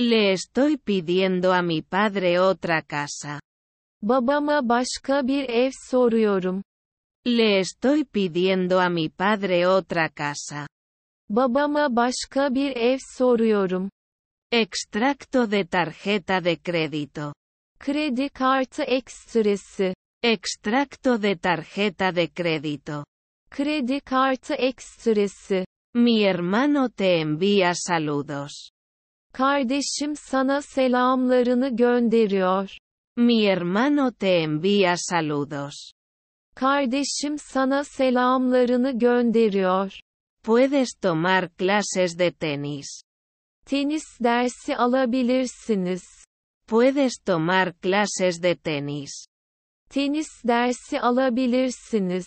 Le estoy pidiendo a mi padre otra casa. Babama başka bir ev soruyorum. Le estoy pidiendo a mi padre otra casa. Babama başka bir ev soruyorum. Extracto de tarjeta de crédito. Credit kartı ekstresi. Extracto de tarjeta de crédito. Credit kartı ekstresi. Mi hermano te envía saludos. Kardeşim sana selamlarını gönderiyor. Mi hermano te envía saludos. Kardeşim sana selamlarını gönderiyor. Puedes tomar clases de tenis. Tenis dersi alabilirsiniz. Puedes tomar clases de tenis. Tenis dersi alabilirsiniz.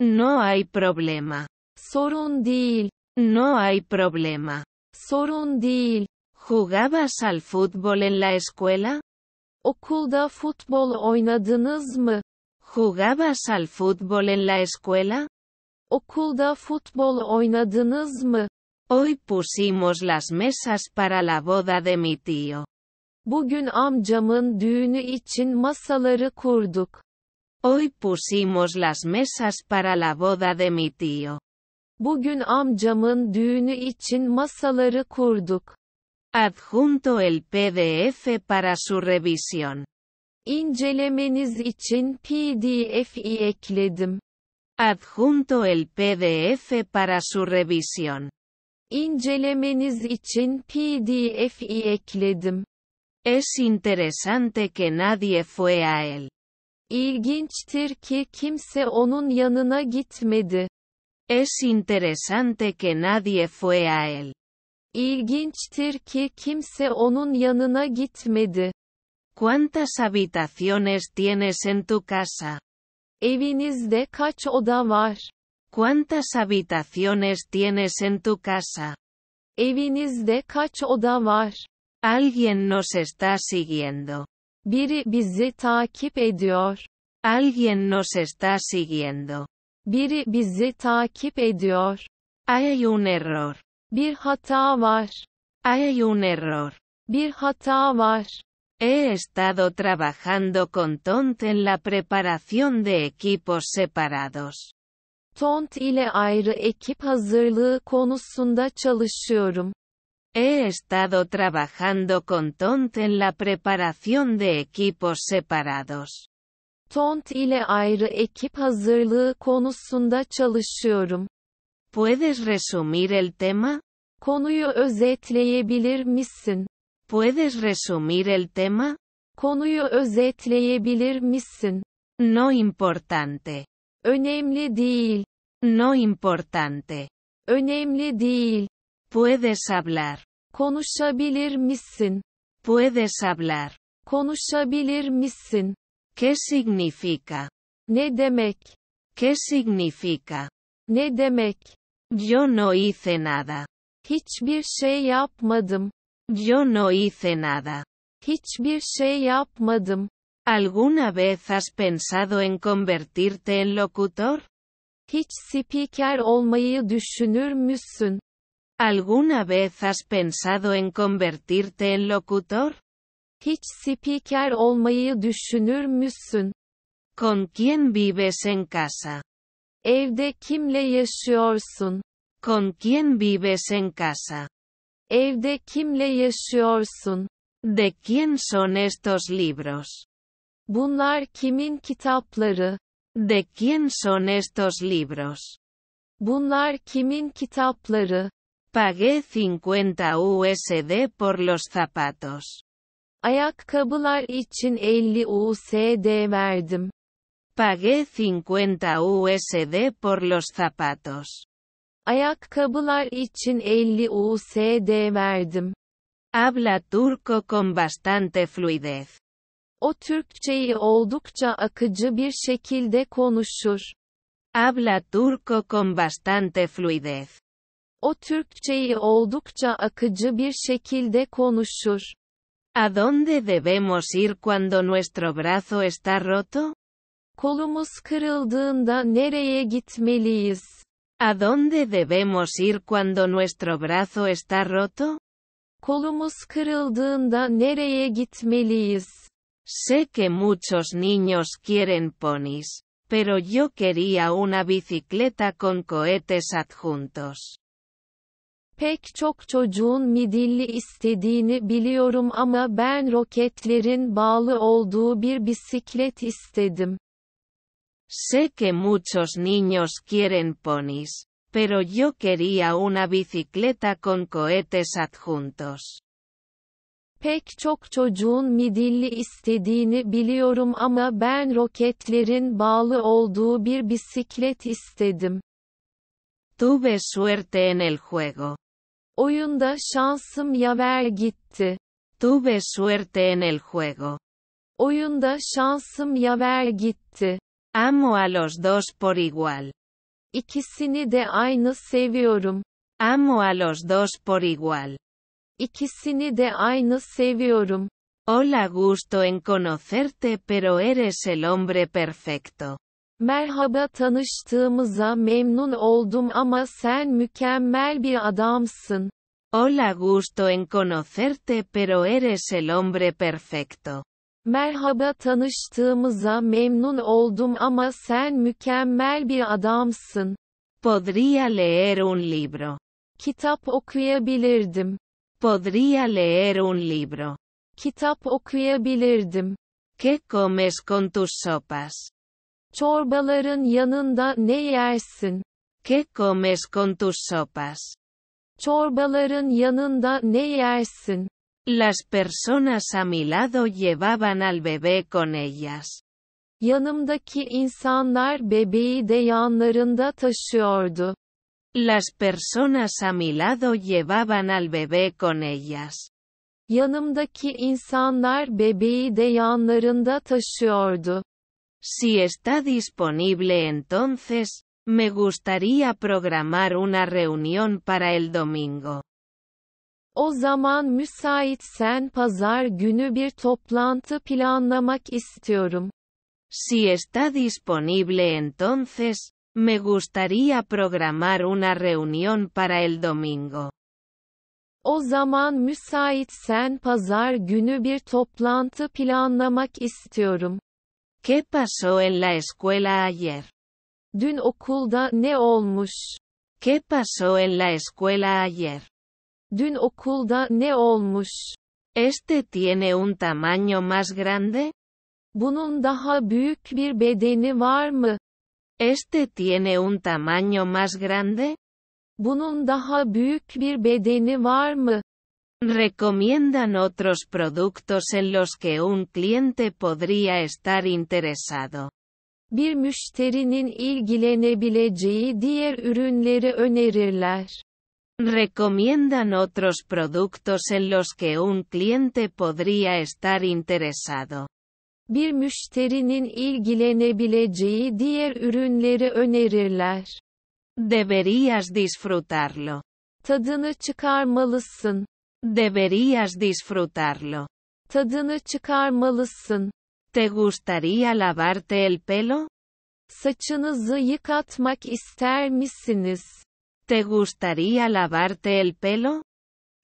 No hay problema. Sorun değil. No hay problema. Sorun değil. ¿Jugabas al fútbol en la escuela? Okulda fútbol oynadınız mı? ¿Jugabas al fútbol en la escuela? Okulda fútbol oynadınız mı? Hoy pusimos las mesas para la boda de mi tío. Bugün amcamın düğünü için masaları kurduk. Hoy pusimos las mesas para la boda de mi tío. Bugün amcamın düğünü için masaları kurduk. Adjunto el PDF para su revisión. İncelemeniz için PDF'i ekledim. Adjunto el PDF para su revisión. İncelemeniz için PDF'i ekledim. Es interesante que nadie fue a él. İlginçtir ki kimse onun yanına gitmedi. Es interesante que nadie fue a él. İlginçtir ki kimse onun yanına gitmedi. ¿Cuántas habitaciones tienes en tu casa? Evinizde kaç oda var? ¿Cuántas habitaciones tienes en tu casa? Evinizde kaç oda var? Alguien nos está siguiendo. Biri bizi takip ediyor. Alguien nos está siguiendo. Biri bizi takip ediyor. Hay un error. Bir hata var. Hay un error. Bir hata var. He estado trabajando con Tont en la preparación de equipos separados. Tont ile ayrı ekip hazırlığı konusunda çalışıyorum. He estado trabajando con Tont en la preparación de equipos separados. Tont ile ayrı ekip hazırlığı konusunda çalışıyorum. ¿Puedes resumir el tema? Konuyu özetleyebilir misin? ¿Puedes resumir el tema? Konuyu özetleyebilir misin? No importante. Önemli değil. No importante. Önemli değil. Puedes hablar. Konuşabilir misin? Puedes hablar. Konuşabilir misin? ¿Qué significa? Ne demek? ¿Qué significa? Ne demek? Yo no hice nada. Hiçbir şey yapmadım. Yo no hice nada. Hiçbir şey yapmadım. ¿Alguna vez has pensado en convertirte en locutor? Hiç spiker olmayı düşünür müsün? ¿Alguna vez has pensado en convertirte en locutor? Hiç spiker olmayı düşünür müsün? ¿Con quién vives en casa? Evde kimle yaşıyorsun? Con quién vives en casa? Evde kimle yaşıyorsun? De quién son estos libros? Bunlar kimin kitapları? De quién son estos libros? Bunlar kimin kitapları? Pagué 50 USD por los zapatos. Ayakkabılar için 50 USD verdim. Pagué 50 USD por los zapatos. Ayakkabılar için 50 USD verdim. Habla turco con bastante fluidez. O Türkçeyi oldukça akıcı bir şekilde konuşur. Habla turco con bastante fluidez. O Türkçeyi oldukça akıcı bir şekilde konuşur. ¿A dónde debemos ir cuando nuestro brazo está roto? Kolumuz kırıldığında nereye gitmeliyiz? ¿A dónde debemos ir cuando nuestro brazo está roto? Kolumuz kırıldığında nereye gitmeliyiz? Sé que muchos niños quieren ponis, pero yo quería una bicicleta con cohetes adjuntos. Pek çok çocuğun midilli istediğini biliyorum ama ben roketlerin bağlı olduğu bir bisiklet istedim. Sé que muchos niños quieren ponis, pero yo quería una bicicleta con cohetes adjuntos. Pek çok çocuğun midilli istediğini biliyorum ama ben roketlerin bağlı olduğu bir bisiklet istedim. Tuve suerte en el juego. Oyunda şansım yaver gitti. Tuve suerte en el juego. Oyunda şansım yaver gitti. Amo a los dos por igual. İkisini de aynı seviyorum. Amo a los dos por igual. İkisini de aynı seviyorum. Hola, gusto en conocerte, pero eres el hombre perfecto. Merhaba tanıştığımıza memnun oldum ama sen mükemmel bir adamsın. Hola, gusto en conocerte, pero eres el hombre perfecto. Merhaba tanıştığımıza memnun oldum ama sen mükemmel bir adamsın. Podría leer un libro. Kitap okuyabilirdim. Podría leer un libro. Kitap okuyabilirdim. ¿Qué comes con tus sopas? Çorbaların yanında ne yersin? ¿Qué comes con tus sopas? Çorbaların yanında ne yersin? Las personas a mi lado llevaban al bebé con ellas. Yanımdaki insanlar bebeği de yanlarında taşıyordu. Las personas a mi lado llevaban al bebé con ellas. Yanımdaki insanlar bebeği de yanlarında taşıyordu. Si está disponible entonces, me gustaría programar una reunión para el domingo. O zaman müsaitsen pazar günü bir toplantı planlamak istiyorum. Si está disponible entonces, me gustaría programar una reunión para el domingo. O zaman müsaitsen pazar günü bir toplantı planlamak istiyorum. ¿Qué pasó en la escuela ayer? Dün okulda ne olmuş? ¿Qué pasó en la escuela ayer? Dün okulda ne olmuş? Este tiene un tamaño más grande? Bunun daha büyük bir bedeni var mı? Este tiene un tamaño más grande? Bunun daha büyük bir bedeni var mı? ¿Recomiendan otros productos en los que un cliente podría estar interesado? Bir müşterinin ilgilenebileceği diğer ürünleri önerirler. Recomiendan otros productos en los que un cliente podría estar interesado. Bir müşterinin ilgilenebileceği diğer ürünleri önerirler. Deberías disfrutarlo. Tadını çıkarmalısın. Deberías disfrutarlo. Tadını çıkarmalısın. Te gustaría lavarte el pelo? Saçınızı yıkatmak ister misiniz? ¿Te gustaría lavarte el pelo?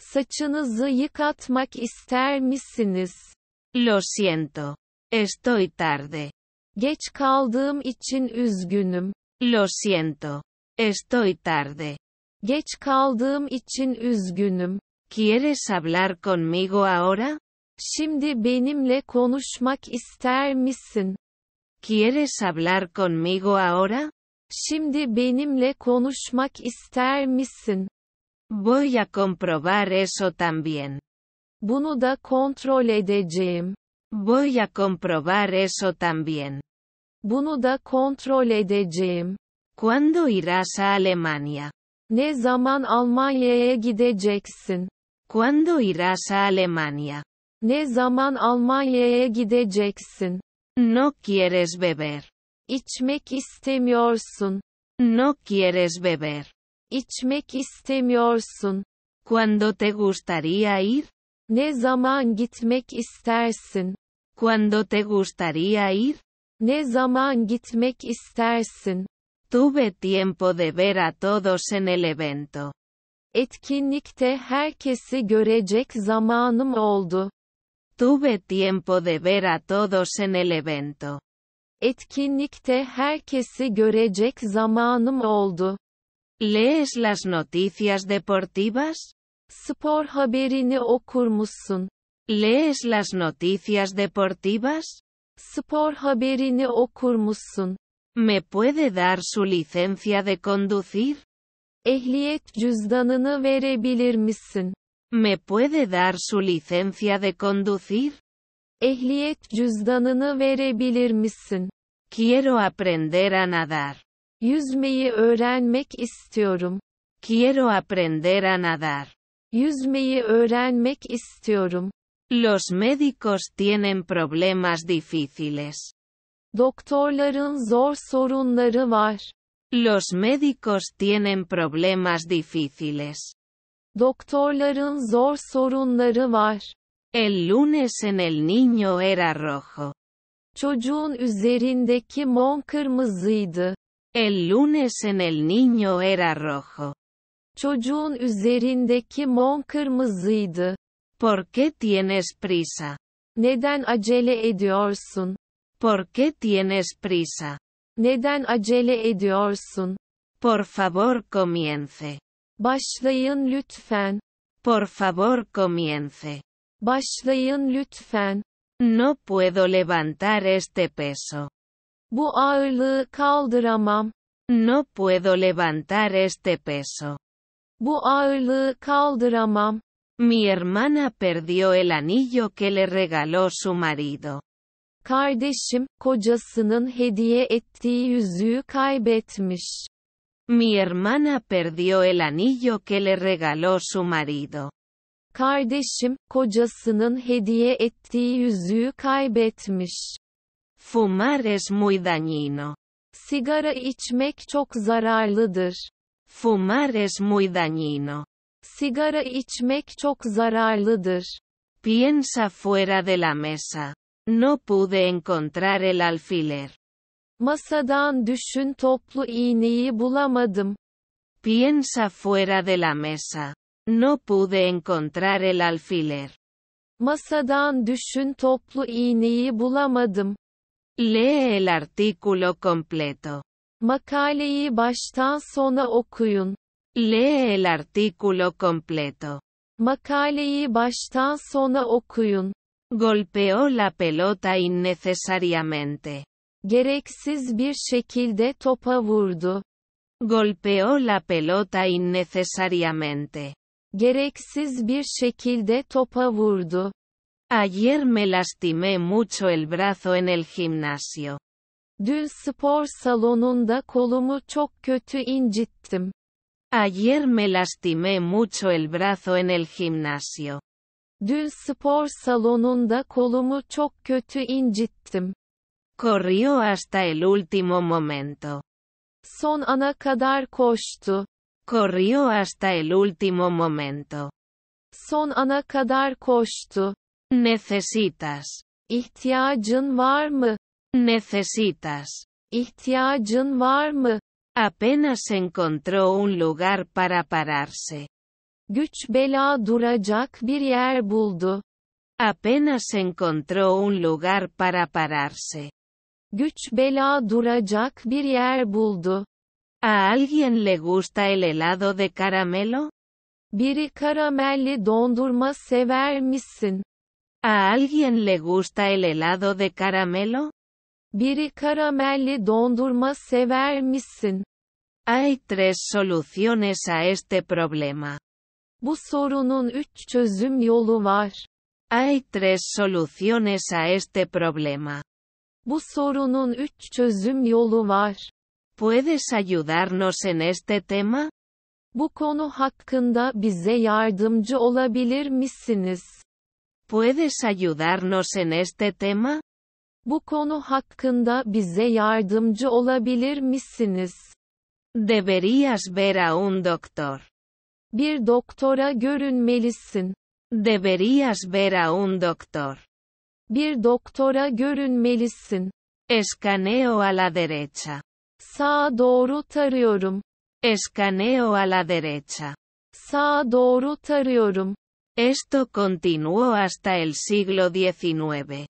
Saçınızı yıkatmak ister misiniz? Lo siento. Estoy tarde. Geç kaldığım için üzgünüm. Lo siento. Estoy tarde. Geç kaldığım için üzgünüm. ¿Quieres hablar conmigo ahora? Şimdi benimle konuşmak ister misin? ¿Quieres hablar conmigo ahora? Şimdi benimle konuşmak ister misin? Voy a comprobar eso también. Bunu da kontrol edeceğim. Voy a comprobar eso también. Bunu da kontrol edeceğim. ¿Cuándo irás a Alemania? Ne zaman Almanya'ya gideceksin? ¿Cuándo irás a Alemania? Ne zaman Almanya'ya gideceksin? No quieres beber. İçmek istemiyorsun. No quieres beber. İçmek istemiyorsun. Cuando te gustaría ir? Ne zaman gitmek istersin? Cuando te gustaría ir? Ne zaman gitmek istersin? Tuve tiempo de ver a todos en el evento. Etkinlikte herkesi görecek zamanım oldu. Tuve tiempo de ver a todos en el evento. Etkinlikte herkesi görecek zamanım oldu. ¿Lees las noticias deportivas? Spor haberini okur musun? ¿Lees las noticias deportivas? Spor haberini okur musun? ¿Me puede dar su licencia de conducir? Ehliyet cüzdanını verebilir misin? ¿Me puede dar su licencia de conducir? Ehliyet cüzdanını verebilir misin? Quiero aprender a nadar. Yüzmeyi öğrenmek istiyorum. Quiero aprender a nadar. Yüzmeyi öğrenmek istiyorum. Los médicos tienen problemas difíciles. Doktorların zor sorunları var. Los médicos tienen problemas difíciles. Doktorların zor sorunları var. El lunes en el niño era rojo. Çocuğun üzerindeki mon kırmızıydı. El lunes en el niño era rojo. Çocuğun üzerindeki mon kırmızıydı. ¿Por qué tienes prisa? Neden acele ediyorsun? ¿Por qué tienes prisa? Neden acele ediyorsun? Por favor comience. Başlayın lütfen. Por favor comience. Başlayın lütfen. No puedo levantar este peso. Bu ağırlığı kaldıramam. No puedo levantar este peso. Bu ağırlığı kaldıramam. Mi hermana perdió el anillo que le regaló su marido. Kardeşim, kocasının hediye ettiği yüzüğü kaybetmiş. Mi hermana perdió el anillo que le regaló su marido. Kardeşim, kocasının hediye ettiği yüzüğü kaybetmiş. Fumar es muy dañino. Sigara içmek çok zararlıdır. Fumar es muy dañino. Sigara içmek çok zararlıdır. Piensa fuera de la mesa. No pude encontrar el alfiler. Masadan düşün toplu iğneyi bulamadım. Piensa fuera de la mesa. No pude encontrar el alfiler. Masadan düşün toplu iğneyi bulamadım. Lee el artículo completo. Makaleyi baştan sona okuyun. Lee el artículo completo. Makaleyi baştan sona okuyun. Golpeó la pelota innecesariamente. Gereksiz bir şekilde topa vurdu. Golpeó la pelota innecesariamente gereksiz bir şekilde topa vurdu. Ayer me lastimé mucho el brazo en el gimnasio. Dün spor salonunda kolumu çok kötü incittim. Ayer me lastimé mucho el brazo en el gimnasio. Dün spor salonunda kolumu çok kötü incittim. Corrió hasta el último momento. Son ana kadar koştu. Corrió hasta el último momento. Son ana kadar koştu. Necesitas. İhtiyacın var mı? Necesitas. İhtiyacın var mı? Apenas encontró un lugar para pararse. Güç bela duracak bir yer buldu. Apenas encontró un lugar para pararse. Güç bela duracak bir yer buldu. ¿A alguien le gusta el helado de caramelo? Biri karamelli dondurma sever misin? ¿A alguien le gusta el helado de caramelo? Biri karamelli dondurma sever misin? Hay tres soluciones a este problema. Bu sorunun üç çözüm yolu var. Hay tres soluciones a este problema. Bu sorunun üç çözüm yolu var. ¿Puedes ayudarnos en este tema? Bu konu hakkında bize yardımcı olabilir misiniz? ¿Puedes ayudarnos en este tema? Bu konu hakkında bize yardımcı olabilir misiniz? Deberías ver a un doctor. Bir doktora görünmelisin. Deberías ver a un doctor. Bir doktora görünmelisin. Escaneo a la derecha. Sağa doğru tarıyorum. Escaneo a la derecha. Sağa doğru tarıyorum. Esto continuó hasta el siglo XIX.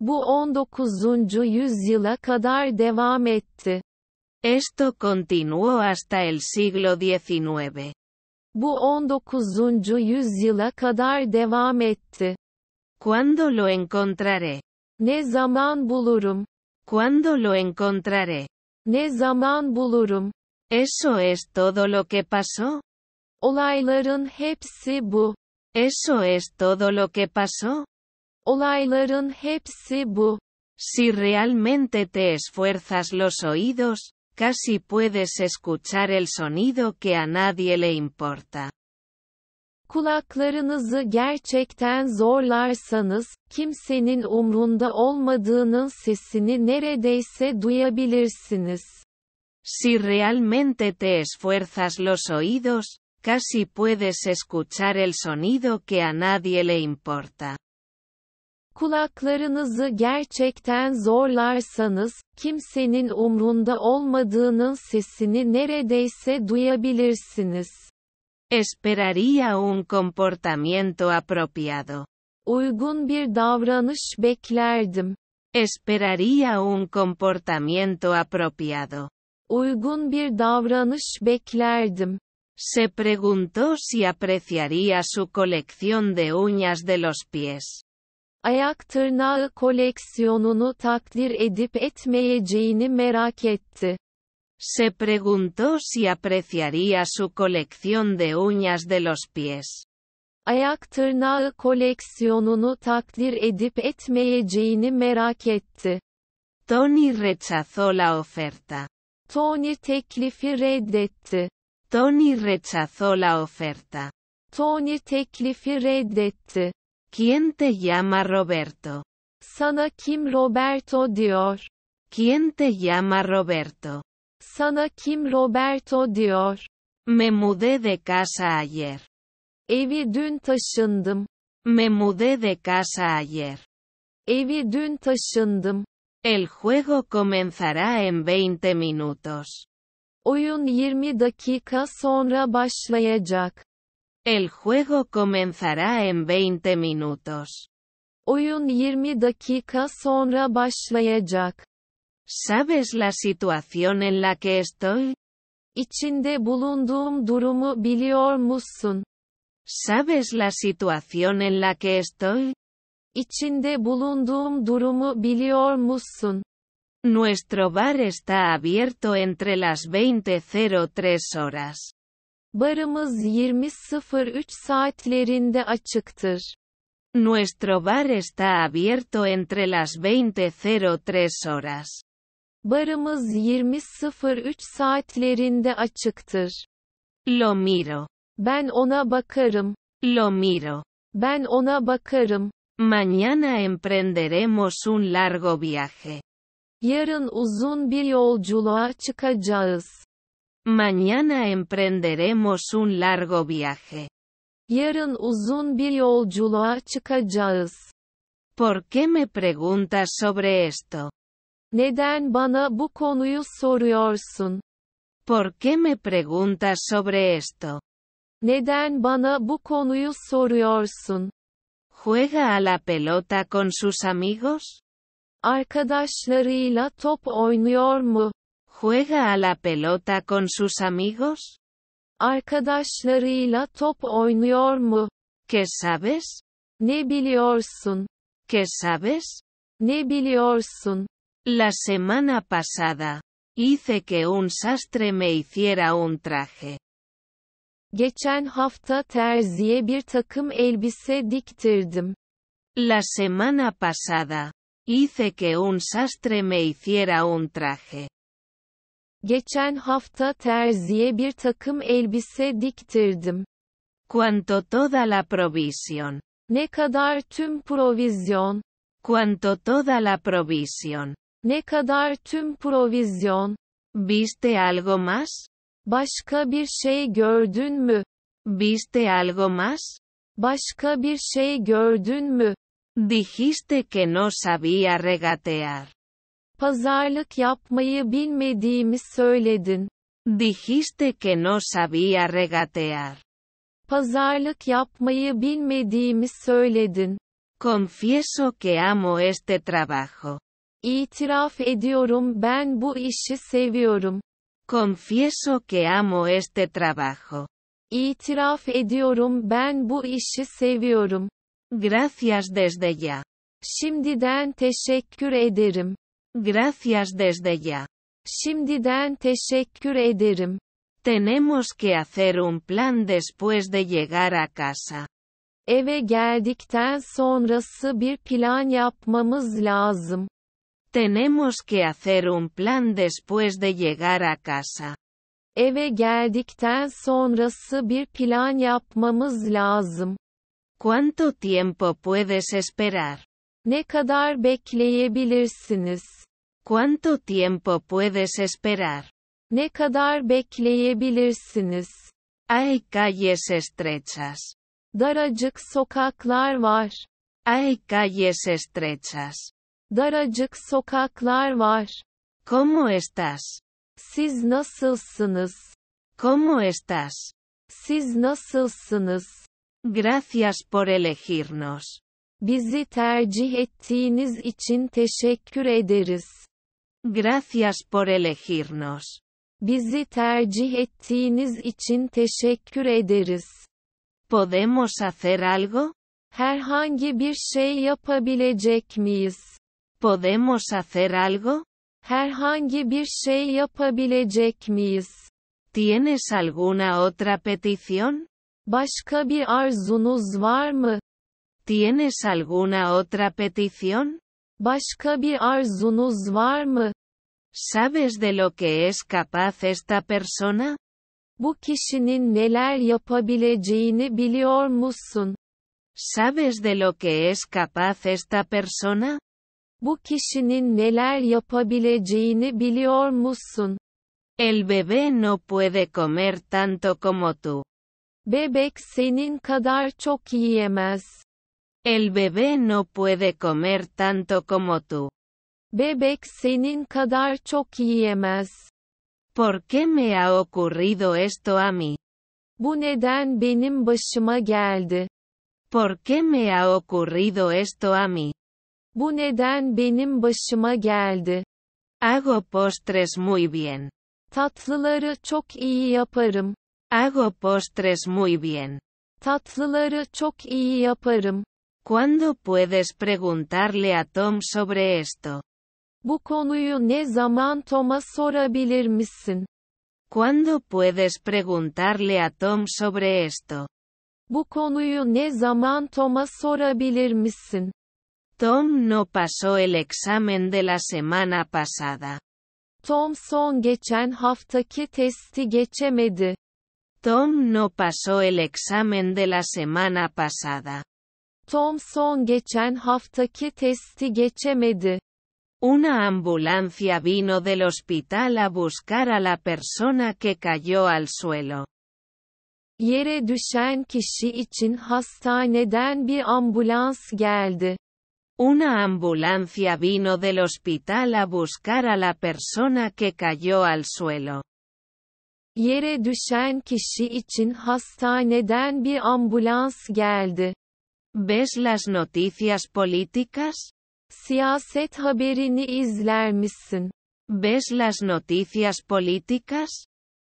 Bu 19. yüzyıla kadar devam etti. Esto continuó hasta el siglo XIX. Bu 19. yüzyıla kadar devam etti. Cuando lo encontraré? Ne zaman bulurum? Cuando lo encontraré? Ne bulurum. Eso es todo lo que pasó. Olayların hepsi bu. Eso es todo lo que pasó. Olayların hepsi bu. Si realmente te esfuerzas los oídos, casi puedes escuchar el sonido que a nadie le importa. Kulaklarınızı gerçekten zorlarsanız, kimsenin umrunda olmadığının sesini neredeyse duyabilirsiniz. Si realmente te esfuerzas los oídos, casi puedes escuchar el sonido que a nadie le importa. Kulaklarınızı gerçekten zorlarsanız, kimsenin umrunda olmadığının sesini neredeyse duyabilirsiniz. Esperaría un comportamiento apropiado. Uygun bir davranış beklerdim. Esperaría un comportamiento apropiado. Uygun bir davranış beklerdim. Se preguntó si apreciaría su colección de uñas de los pies. Ayak tırnağı koleksiyonunu takdir edip etmeyeceğini merak etti. Se preguntó si apreciaría su colección de uñas de los pies. Ayak tırnağı koleksiyonunu takdir edip etmeyeceğini merak etti. Tony rechazó la oferta. Tony teklifi reddetti. Tony rechazó la oferta. Tony teklifi reddetti. ¿Quién te llama Roberto? Sana kim Roberto diyor. ¿Quién te llama Roberto? Sana kim Roberto diyor. Me mudé de casa ayer. Evi dün taşındım. Me mudé de casa ayer. Evi dün taşındım. El juego comenzará en 20 minutos. Oyun 20 dakika sonra başlayacak. El juego comenzará en 20 minutos. Oyun 20 dakika sonra başlayacak. ¿Sabes la situación en la que estoy? İçinde bulunduğum durumu biliyor musun? ¿Sabes la situación en la que estoy? İçinde bulunduğum durumu biliyor musun? Nuestro bar está abierto entre las 20.03 horas. Barımız 20.03 saatlerinde açıktır. Nuestro bar está abierto entre las 20.03 horas. Barımız 20.03 saatlerinde açıktır. Lo miro. Ben ona bakarım. Lo miro. Ben ona bakarım. Mañana emprenderemos un largo viaje. Yarın uzun bir yolculuğa çıkacağız. Mañana emprenderemos un largo viaje. Yarın uzun bir yolculuğa çıkacağız. ¿Por qué me preguntas sobre esto? Neden bana bu konuyu soruyorsun? ¿Por qué me preguntas sobre esto? Neden bana bu konuyu soruyorsun? ¿Juega a la pelota con sus amigos? Arkadaşlarıyla top oynuyor mu? ¿Juega a la pelota con sus amigos? Arkadaşlarıyla top oynuyor mu? ¿Qué sabes? Ne biliyorsun? ¿Qué sabes? Ne biliyorsun? La semana pasada, hice que un sastre me hiciera un traje. La semana pasada, hice que un sastre me hiciera un traje. Geçen hafta terziye bir takım elbise Cuanto toda la provisión. Ne Cuanto toda la provisión. Ne kadar tüm provizyon? ¿Viste algo más? Başka bir şey gördün mü? ¿Viste algo más? Başka bir şey gördün mü? Dijiste que no sabía regatear. Pazarlık yapmayı bilmediğimi söyledin. Dijiste que no sabía regatear. Pazarlık yapmayı bilmediğimi söyledin. Confieso que amo este trabajo. İtiraf ediyorum ben bu işi seviyorum. Confieso que amo este trabajo. İtiraf ediyorum ben bu işi seviyorum. Gracias desde ya. Şimdiden teşekkür ederim. Gracias desde ya. Şimdiden teşekkür ederim. Tenemos que hacer un plan después de llegar a casa. Eve geldikten sonrası bir plan yapmamız lazım. Tenemos que hacer un plan después de llegar a casa. Eve geldikten sonrası bir plan yapmamız lazım. ¿Cuánto tiempo puedes esperar? Ne kadar bekleyebilirsiniz? ¿Cuánto tiempo puedes esperar? Ne kadar bekleyebilirsiniz? Hay calles estrechas. Daracık sokaklar var. Hay calles estrechas. Daracık sokaklar var. ¿Cómo estás? Siz nasılsınız? ¿Cómo estás? Siz nasılsınız? Gracias por elegirnos. Bizi tercih ettiğiniz için teşekkür ederiz. Gracias por elegirnos. Bizi tercih ettiğiniz için teşekkür ederiz. Podemos hacer algo? Herhangi bir şey yapabilecek miyiz? ¿Podemos hacer algo? Herhangi bir şey yapabilecek miyiz? ¿Tienes alguna otra petición? Başka bir arzunuz var mı? ¿Tienes alguna otra petición? Başka bir arzunuz var mı? ¿Sabes de lo que es capaz esta persona? Bu kişinin neler yapabileceğini biliyor musun? ¿Sabes de lo que es capaz esta persona? Bu kişinin neler yapabileceğini biliyor musun? El bebé no puede comer tanto como tú. Bebek senin kadar çok yiyemez. El bebé no puede comer tanto como tú. Bebek senin kadar çok yiyemez. ¿Por qué me ha ocurrido esto a mí? Bu neden benim başıma geldi? ¿Por qué me ha ocurrido esto a mí? Bu neden benim başıma geldi. Hago postres muy bien. Tatlıları çok iyi yaparım. Hago postres muy bien. Tatlıları çok iyi yaparım. ¿Cuándo puedes preguntarle a Tom sobre esto? Bu konuyu ne zaman Tom'a sorabilir misin? ¿Cuándo puedes preguntarle a Tom sobre esto? Bu konuyu ne zaman Tom'a sorabilir misin? Tom no pasó el examen de la semana pasada. Tom son geçen haftaki testi geçemedi. Tom no pasó el examen de la semana pasada. Tom son geçen haftaki testi geçemedi. Una ambulancia vino del hospital a buscar a la persona que cayó al suelo. Yere düşen kişi için hastaneden bir ambulans geldi. Una ambulancia vino del hospital a buscar a la persona que cayó al suelo. Yere düşen kişi için hastaneden bir ambulans geldi. ¿Ves las noticias políticas? Siyaset haberini misin? ¿Ves las noticias políticas?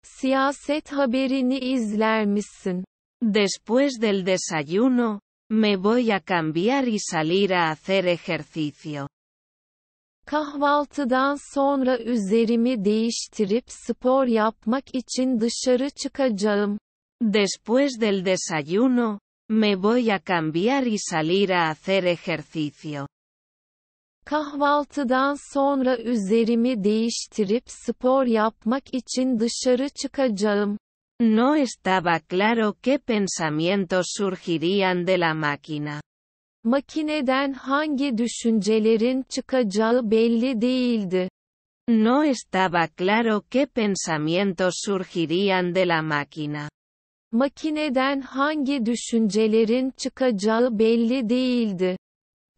Siyaset haberini misin? Después del desayuno, Me voy a cambiar y salir a hacer ejercicio. Kahvaltıdan sonra üzerimi değiştirip spor yapmak için dışarı çıkacağım. Después del desayuno, me voy a cambiar y salir a hacer ejercicio. Kahvaltıdan sonra üzerimi değiştirip spor yapmak için dışarı çıkacağım. No estaba claro qué pensamientos surgirían de la máquina. hangi düşüncelerin çıkacağı belli değildi. No estaba claro qué pensamientos surgirían de la máquina. Makineden hangi düşüncelerin çıkacağı belli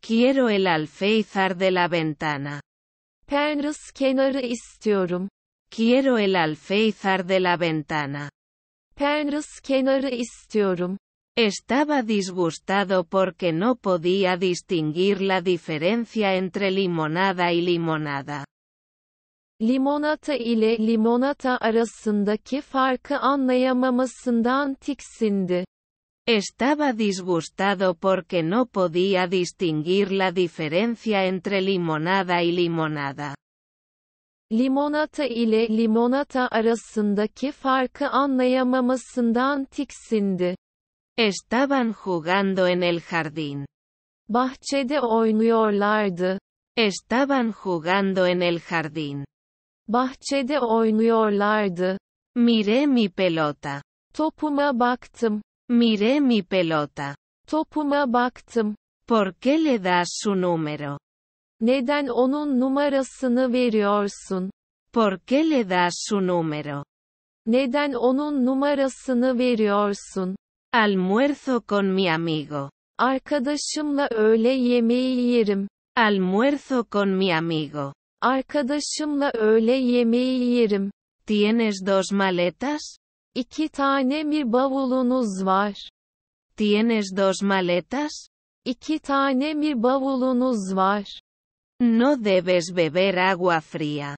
Quiero el alféizar de la ventana. Quiero el alféizar de la ventana. Estaba disgustado porque no podía distinguir la diferencia entre limonada y limonada. Limonata ile limonata Estaba disgustado porque no podía distinguir la diferencia entre limonada y limonada. limonata ile limonata arasındaki farkı anlayamamasından tiksindi. Estaban jugando en el jardín. Bahçede oynuyorlardı. Estaban jugando en el jardín. Bahçede oynuyorlardı. Miré mi pelota. Topuma baktım. Miré mi pelota. Topuma baktım. ¿Por qué le das su número? Neden onun numarasını veriyorsun? ¿Por qué le das su número? Neden onun numarasını veriyorsun? Almuerzo con mi amigo. Arkadaşımla öğle yemeği yerim. Almuerzo con mi amigo. Arkadaşımla öğle yemeği yerim. ¿Tienes dos maletas? İki tane bir bavulunuz var. ¿Tienes dos maletas? İki tane bir bavulunuz var. No debes beber agua fría.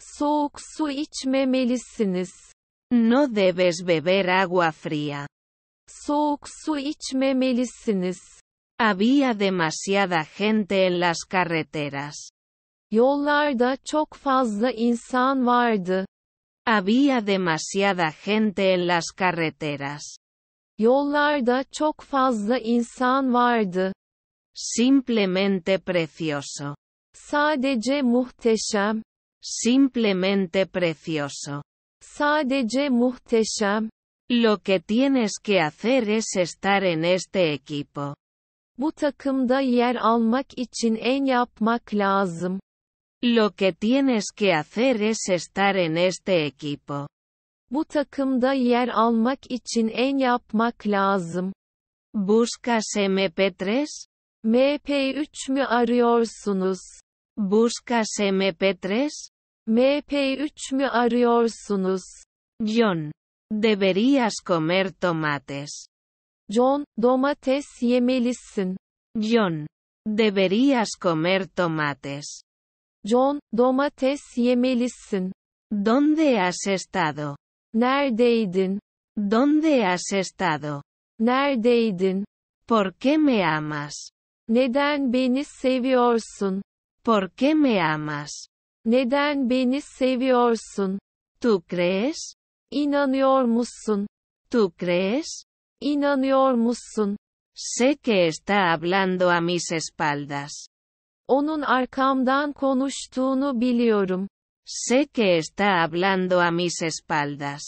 Soğuk su içmemelisiniz. No debes beber agua fría. Soğuk su içmemelisiniz. Había demasiada gente en las carreteras. Yollarda çok fazla insan vardı. Había demasiada gente en las carreteras. Yollarda çok fazla insan vardı. Simplemente precioso. Sadece muhteşem. Simplemente precioso. Sadece muhteşem. Lo que tienes que hacer es estar en este equipo. Bu takımda yer almak için en yapmak lazım. Lo que tienes que hacer es estar en este equipo. Bu takımda yer almak için en yapmak lazım. Buscas MP3? MP3 mü arıyorsunuz? ¿Buscas MP3? MP3 me arıyorsunuz? John. Deberías comer tomates. John, domates yemelisin. John. Deberías comer tomates. John, domates yemelisin. ¿Dónde has estado? Neredeydin? ¿Dónde has estado? Neredeydin? ¿Por qué me amas? Neden beni seviyorsun? ¿Por qué me amas? Neden beni seviyorsun? ¿Tú crees? İnanıyor musun? ¿Tú crees? İnanıyor musun? Sé que está hablando a mis espaldas. Onun arkamdan konuştuğunu biliyorum. Sé que está hablando a mis espaldas.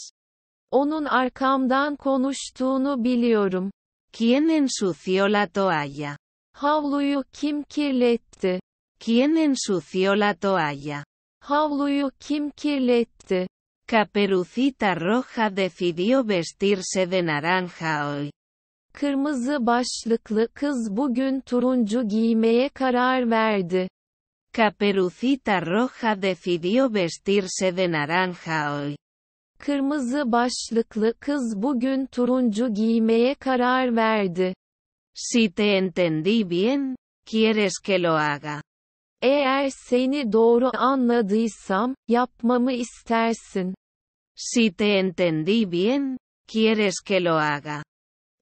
Onun arkamdan konuştuğunu biliyorum. ¿Quién ensució la toalla? Havluyu kim kirletti? ¿Quién ensució la toalla? Havluyu kim kirletti? Caperucita Roja decidió vestirse de naranja hoy. Kırmızı başlıklı kız bugün turuncu giymeye karar verdi. Caperucita Roja decidió vestirse de naranja hoy. Kırmızı başlıklı kız bugün turuncu giymeye karar verdi. Si te entendí bien, quieres que lo haga. Eğer seni doğru anladıysam, yapmamı istersin. Si te entendí bien, quieres que lo haga.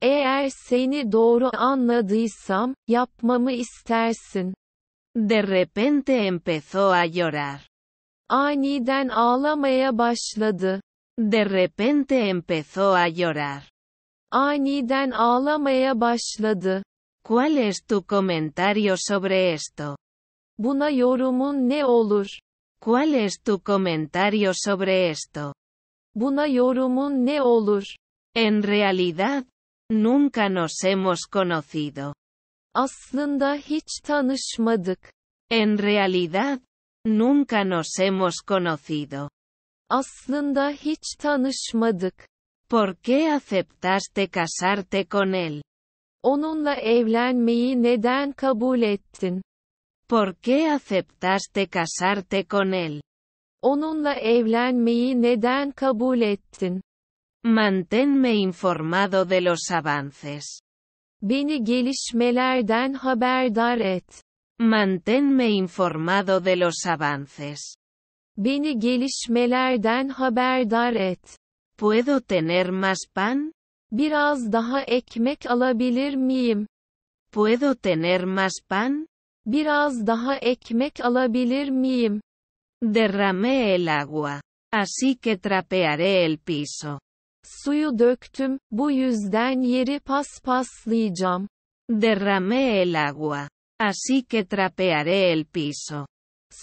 Eğer seni doğru anladıysam, yapmamı istersin. De repente empezó a llorar. Aniden ağlamaya başladı. De repente empezó a llorar. Aniden ağlamaya başladı. ¿Cuál es tu comentario sobre esto? Buna yorumun ne olur? ¿Cuál es tu comentario sobre esto? Buna yorumun ne olur? En realidad, nunca nos hemos conocido. Aslında hiç tanışmadık. En realidad, nunca nos hemos conocido. Aslında hiç tanışmadık. ¿Por qué aceptaste casarte con él? Onunla evlenmeyi neden kabul ettin? ¿Por qué aceptaste casarte con él? Onunla evlenmeyi neden kabul ettin? Manténme informado de los avances. Beni gelişmelerden haberdar et. Manténme informado de los avances. Beni gelişmelerden haberdar et. ¿Puedo tener más pan? Biraz daha ekmek alabilir miyim? ¿Puedo tener más pan? Biraz daha ekmek alabilir miyim? Derramé el agua. Así que trapearé el piso. Suyu döktüm, bu yüzden yeri paspaslayacağım. Derramé el agua. Así que trapearé el piso.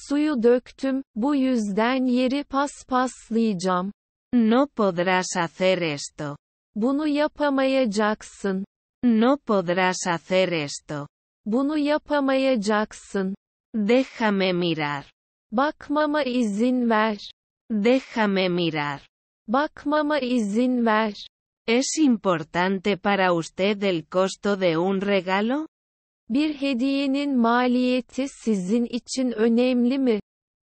Suyu döktüm, bu yüzden yeri paspaslayacağım. No podrás hacer esto. Bunu yapamayacaksın. No podrás hacer esto. Bunu yapamayacaksın. Déjame mirar. Bakmama izin ver. Déjame mirar. Bakmama izin ver. ¿Es importante para usted el costo de un regalo? Bir hediyenin maliyeti sizin için önemli mi?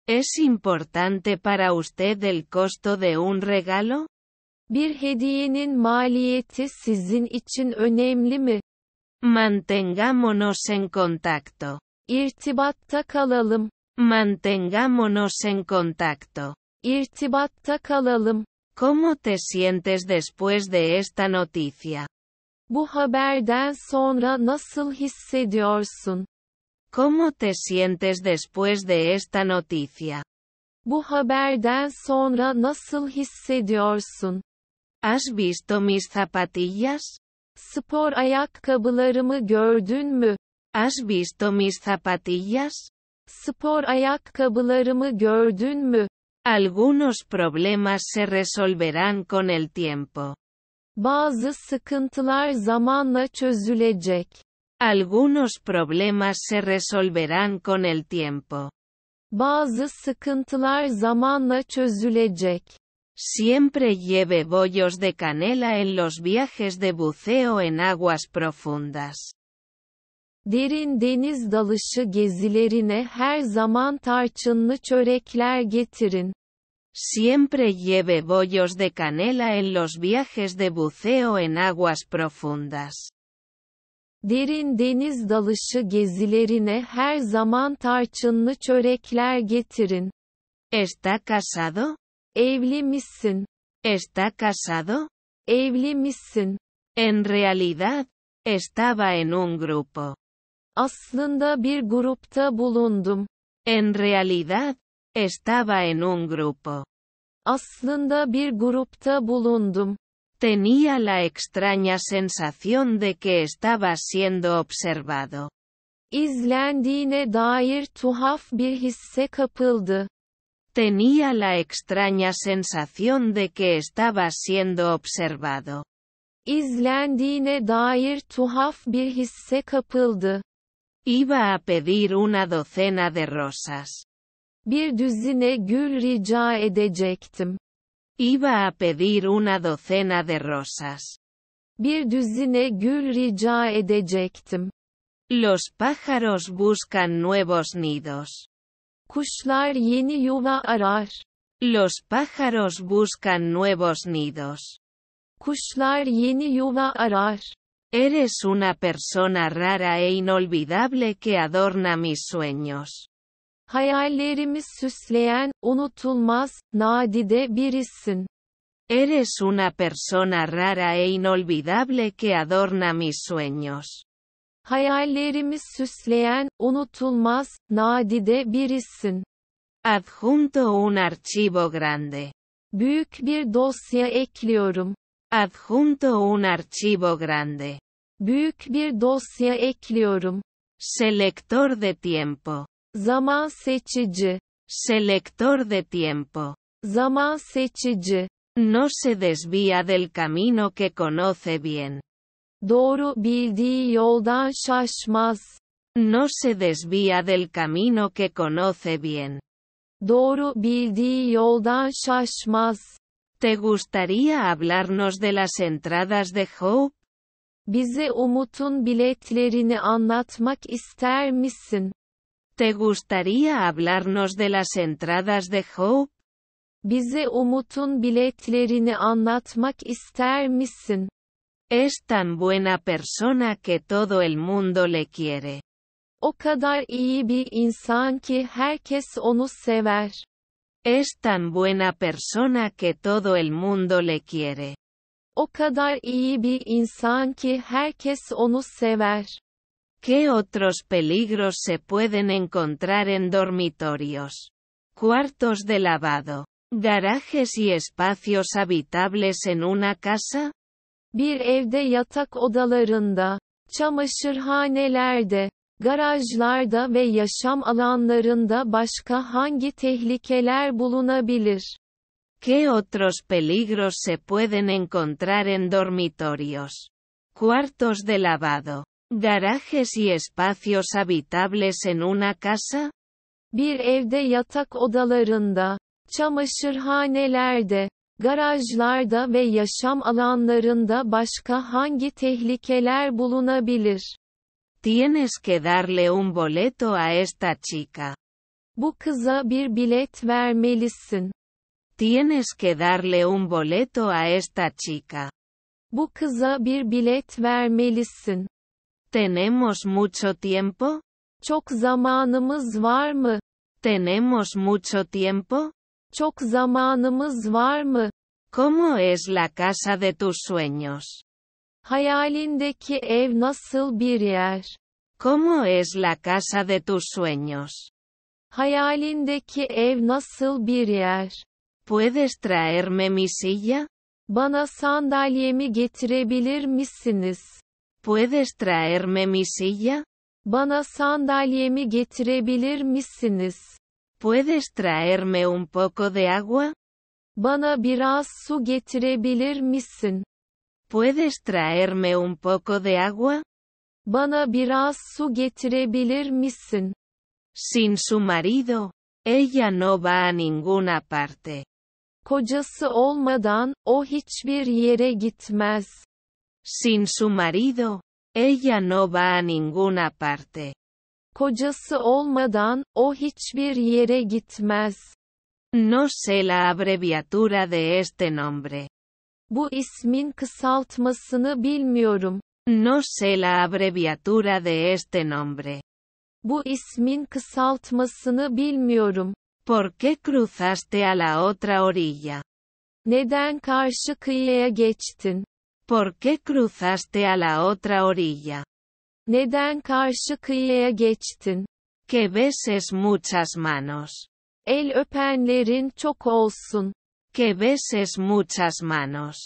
¿Es importante para usted el costo de un regalo? Bir hediyenin maliyeti sizin için önemli mi? Mantengámonos en contacto. İrtibatta kalalım. Mantengámonos en contacto. İrtibatta kalalım. ¿Cómo te sientes después de esta noticia? Bu haberden sonra nasıl hissediyorsun? ¿Cómo te sientes después de esta noticia? Bu haberden sonra nasıl hissediyorsun? ¿Has visto mis zapatillas? Spor ayakkabılarımı gördün mü? Has visto mis zapatillas? Spor ayakkabılarımı gördün mü? Algunos problemas se resolverán con el tiempo. Bazı sıkıntılar zamanla çözülecek. Algunos problemas se resolverán con el tiempo. Bazı sıkıntılar zamanla çözülecek. Siempre lleve bollos de canela en los viajes de buceo en aguas profundas. Derin deniz dalışı gezilerine her zaman tarçınlı çörekler getirin. Siempre lleve bollos de canela en los viajes de buceo en aguas profundas. Derin deniz dalışı gezilerine her zaman tarçınlı çörekler getirin. ¿Está casado? Evli missin? ¿Está casado? Evli missin? En realidad, estaba en un grupo. Aslında bir grupta bulundum. En realidad, estaba en un grupo. Aslında bir grupta bulundum. Tenía la extraña sensación de que estaba siendo observado. İzlendiğine dair tuhaf bir hisse kapıldı. Tenía la extraña sensación de que estaba siendo observado. İzlendiğine dair tuhaf bir hisse kapıldı. Iba a pedir una docena de rosas. Bir düzine gül rica edecektim. Iba a pedir una docena de rosas. Bir düzine gül rica edecektim. Los pájaros buscan nuevos nidos. Kuşlar yeni yuva arar. Los pájaros buscan nuevos nidos. Kuşlar yeni yuva arar. Eres una persona rara e inolvidable que adorna mis sueños. süsleyen, unutulmaz, Eres una persona rara e inolvidable que adorna mis sueños. Hayallerimiz süsleyen, unutulmaz, nadide birisin. Adjunto un archivo grande. Büyük bir dosya ekliyorum. Adjunto un archivo grande. Büyük bir dosya ekliyorum. Selector de tiempo. Zaman seçici. Selector de tiempo. Zaman seçici. No se desvía del camino que conoce bien. Doğru bildiği yoldan şaşmaz. No se desvía del camino que conoce bien. Doğru bildiği yoldan şaşmaz. ¿Te gustaría hablarnos de las entradas de Hope? Bize Umut'un biletlerini anlatmak ister misin? ¿Te gustaría hablarnos de las entradas de Hope? Bize Umut'un biletlerini anlatmak ister misin? Es tan buena persona que todo el mundo le quiere. O kadar iyi bir insan ki Es tan buena persona que todo el mundo le quiere. O kadar iyi bir insan ki ¿Qué otros peligros se pueden encontrar en dormitorios? Cuartos de lavado. Garajes y espacios habitables en una casa? Bir evde yatak odalarında, çamaşırhanelerde, garajlarda ve yaşam alanlarında başka hangi tehlikeler bulunabilir? ¿Qué otros peligros se pueden encontrar en dormitorios? Cuartos de lavado, garajes y espacios habitables en una casa? Bir evde yatak odalarında, çamaşırhanelerde, garajlarda ve yaşam alanlarında başka hangi tehlikeler bulunabilir? Tienes que darle un boleto a esta chica. Bu kıza bir bilet vermelisin. Tienes que darle un boleto a esta chica. Bu kıza bir bilet vermelisin. Tenemos mucho tiempo? Çok zamanımız var mı? Tenemos mucho tiempo? Çok zamanımız var mı? ¿Cómo es la casa de tus sueños? Hayalindeki ev nasıl bir yer? ¿Cómo es la casa de tus sueños? Hayalindeki ev nasıl bir yer? ¿Puedes traerme mi silla? Bana sandalyemi getirebilir misiniz? ¿Puedes traerme mi silla? Bana sandalyemi getirebilir misiniz? ¿Puedes traerme un poco de agua? Bana biraz su getirebilir misin? ¿Puedes traerme un poco de agua? Bana biraz su getirebilir misin? Sin su marido, ella no va a ninguna parte. Kocası olmadan o hiçbir yere gitmez. Sin su marido, ella no va a ninguna parte. Kocası olmadan, o hiçbir yere gitmez. No sé la abreviatura de este nombre. Bu ismin kısaltmasını bilmiyorum. No sé la abreviatura de este nombre. Bu ismin kısaltmasını bilmiyorum. ¿Por qué cruzaste a la otra orilla? Neden karşı kıyıya geçtin? ¿Por qué cruzaste a la otra orilla? Neden karşı kıyıya geçtin? Que beses muchas manos. El öpenlerin çok olsun. Que beses muchas manos.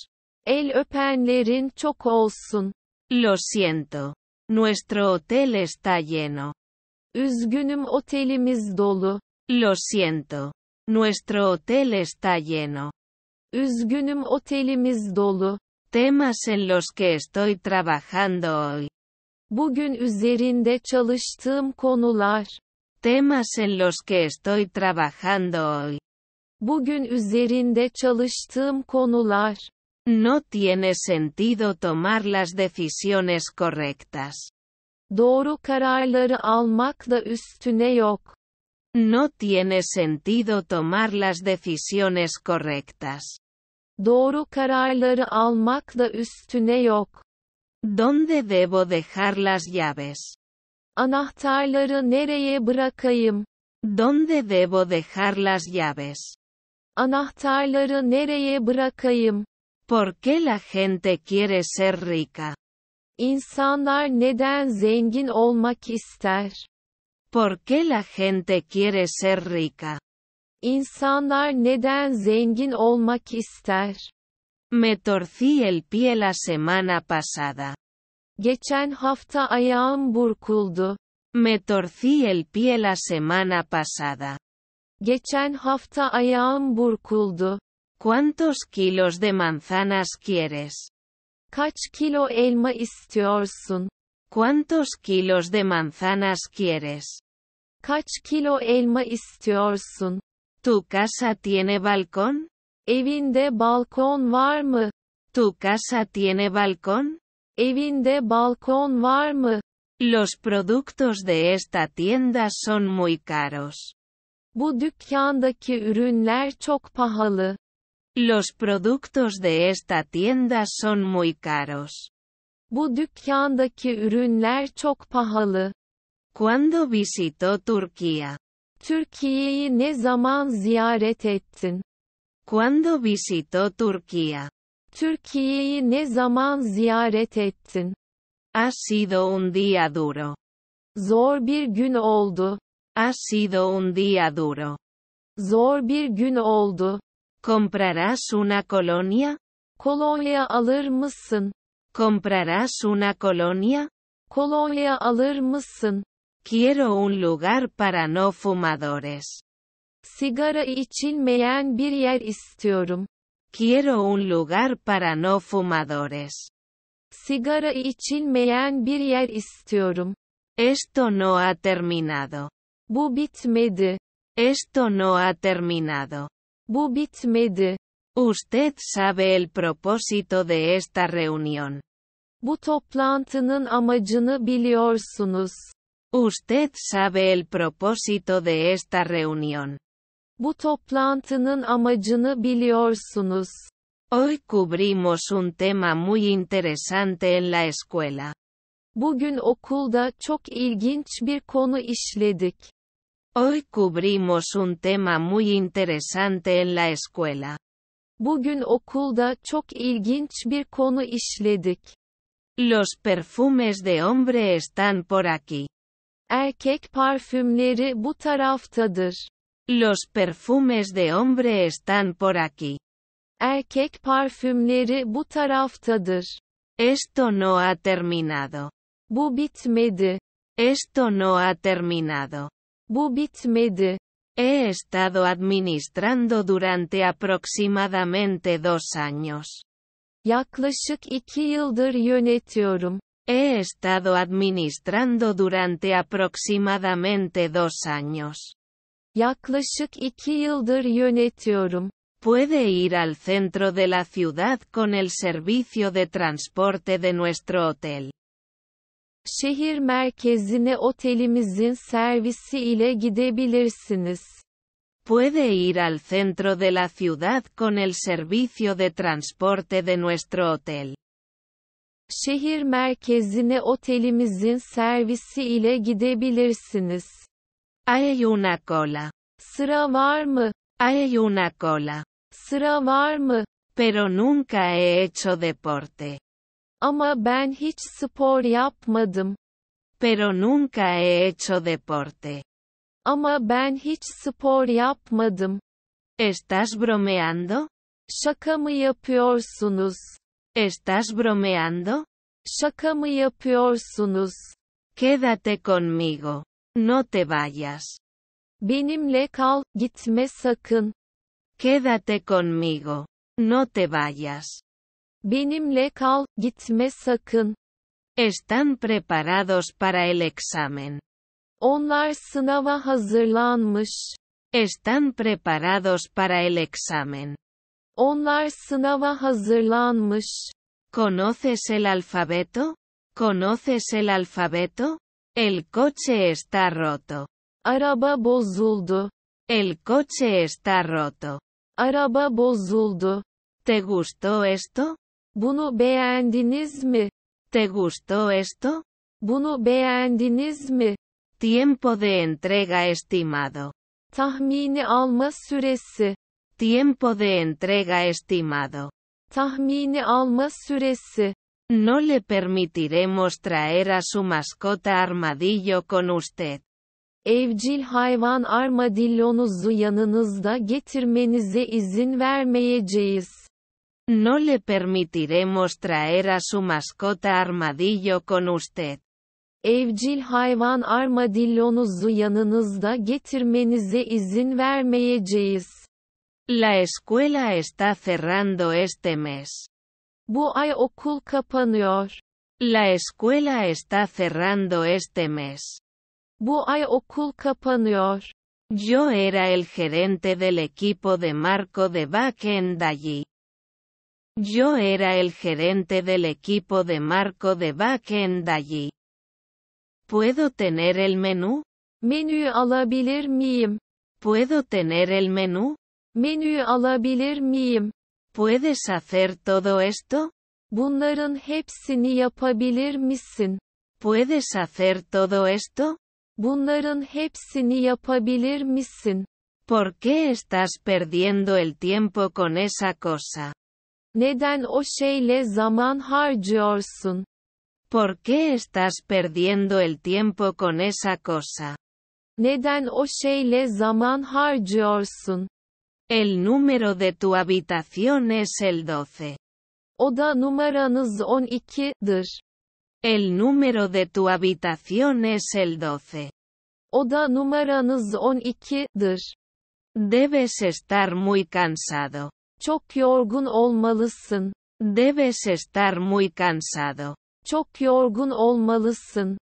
El öpenlerin çok olsun. Lo siento. Nuestro hotel está lleno. Üzgünüm otelimiz dolu. Lo siento. Nuestro hotel está lleno. Üzgünüm otelimiz dolu. Temas en los que estoy trabajando hoy. Bugün üzerinde çalıştığım konular. Temas en los que estoy trabajando hoy. Bugün üzerinde çalıştığım konular. No tiene sentido tomar las decisiones correctas. Doğru kararları almak da üstüne yok. No tiene sentido tomar las decisiones correctas. Doğru kararları almak da üstüne yok. ¿Dónde debo dejar las llaves? Anahtarları nereye bırakayım? ¿Dónde debo dejar las llaves? Anahtarları nereye bırakayım? ¿Por qué la gente quiere ser rica? İnsanlar neden zengin olmak ister? ¿Por qué la gente quiere ser rica? İnsanlar neden zengin olmak ister? Me torcí el pie la semana pasada. Geçen hafta ayağım burkuldu. Me torcí el pie la semana pasada. Geçen hafta ayağım burkuldu. ¿Cuántos kilos de manzanas quieres? Kaç kilo elma istiyorsun? ¿Cuántos kilos de manzanas quieres? Kaç kilo elma istiyorsun? ¿Tu casa tiene balcón? Evinde balkon var mı? Tu casa tiene balcón? Evinde balkon var mı? Los productos de esta tienda son muy caros. Bu dükkandaki ürünler çok pahalı. Los productos de esta tienda son muy caros. Bu dükkandaki ürünler çok pahalı. Cuando visitó Turquía? Türkiye'yi ne zaman ziyaret ettin? Cuando visitó Turquía? Türkiye'yi ne zaman ziyaret Ha sido un día duro. Zor bir gün oldu. Ha sido un día duro. Zor bir ¿Comprarás una colonia? ¿Colonia alır ¿Comprarás una colonia? ¿Colonia alır Quiero un lugar para no fumadores. sigara içilmeyen bir yer istiyorum. Quiero un lugar para no fumadores. Sigara içilmeyen bir yer istiyorum. Esto no ha terminado. Bu bitmedi. Esto no ha terminado. Bu bitmedi. Usted sabe el propósito de esta reunión. Bu toplantının amacını biliyorsunuz. Usted sabe el propósito de esta reunión. Bu toplantının amacını biliyorsunuz. Hoy cubrimos un tema muy interesante en la escuela. Bugün okulda çok ilginç bir konu işledik. Hoy cubrimos un tema muy interesante en la escuela. Bugün okulda çok ilginç bir konu işledik. Los perfumes de hombre están por aquí. Erkek parfümleri bu taraftadır. Los perfumes de hombre están por aquí. Erkek parfümleri bu taraftadır. Esto no ha terminado. Bu bitmedi. Esto no ha terminado. Bu bitmedi. He estado administrando durante aproximadamente dos años. Yaklaşık iki yıldır yönetiyorum. He estado administrando durante aproximadamente dos años. Yaklaşık iki yıldır yönetiyorum. Puede ir al centro de la ciudad con el servicio de transporte de nuestro hotel. Şehir merkezine otelimizin servisi ile gidebilirsiniz. Puede ir al centro de la ciudad con el servicio de transporte de nuestro hotel. Şehir merkezine otelimizin servisi ile gidebilirsiniz. Hay una cola. Sıra var mı? Hay una cola. Sıra var mı? Pero nunca he hecho deporte. Ama ben hiç spor yapmadım. Pero nunca he hecho deporte. Ama ben hiç spor yapmadım. ¿Estás bromeando? Şaka mı yapıyorsunuz? ¿Estás bromeando? Şaka mı yapıyorsunuz? Quédate conmigo. No te vayas. Benimle kal, gitme sakın. Quédate conmigo. No te vayas. Benimle kal, gitme sakın. Están preparados para el examen. Onlar sınava hazırlanmış. Están preparados para el examen. Onlar sınava hazırlanmış. ¿Conoces el alfabeto? ¿Conoces el alfabeto? El coche está roto. Araba bozuldu. El coche está roto. Araba bozuldu. ¿Te gustó esto? Bunu beğendiniz mi? ¿Te gustó esto? Bunu beğendiniz mi? Tiempo de entrega estimado. Tahmini alma süresi. Tiempo de entrega estimado. Tahmini alma süresi. No le permitiremos traer a su mascota armadillo con usted. Evcil hayvan armadillonuzu yanınızda getirmenize izin vermeyeceğiz. No le permitiremos traer a su mascota armadillo con usted. Evcil hayvan armadillonuzu yanınızda getirmenize izin vermeyeceğiz. La escuela está cerrando este mes. Bu ay okul kapanıyor. La escuela está cerrando este mes. Bu ay okul kapanıyor. Yo era el gerente del equipo de Marco de backend allí. Yo era el gerente del equipo de Marco de backend allí. ¿Puedo tener el menú? Menü alabilir miyim? ¿Puedo tener el menú? Menü alabilir miyim? ¿Puedes hacer todo esto? Bunların hepsini yapabilir misin? ¿Puedes hacer todo esto? Bunların hepsini yapabilir misin? ¿Por qué estás perdiendo el tiempo con esa cosa? Neden o şeyle zaman harcıyorsun? ¿Por qué estás perdiendo el tiempo con esa cosa? Neden o şeyle zaman harcıyorsun? El número de tu habitación es el 12. Oda numaranız 12'dir. El número de tu habitación es el 12. Oda numaranız 12'dir. Debes estar muy cansado. Çok yorgun olmalısın. Debes estar muy cansado. Çok yorgun olmalısın.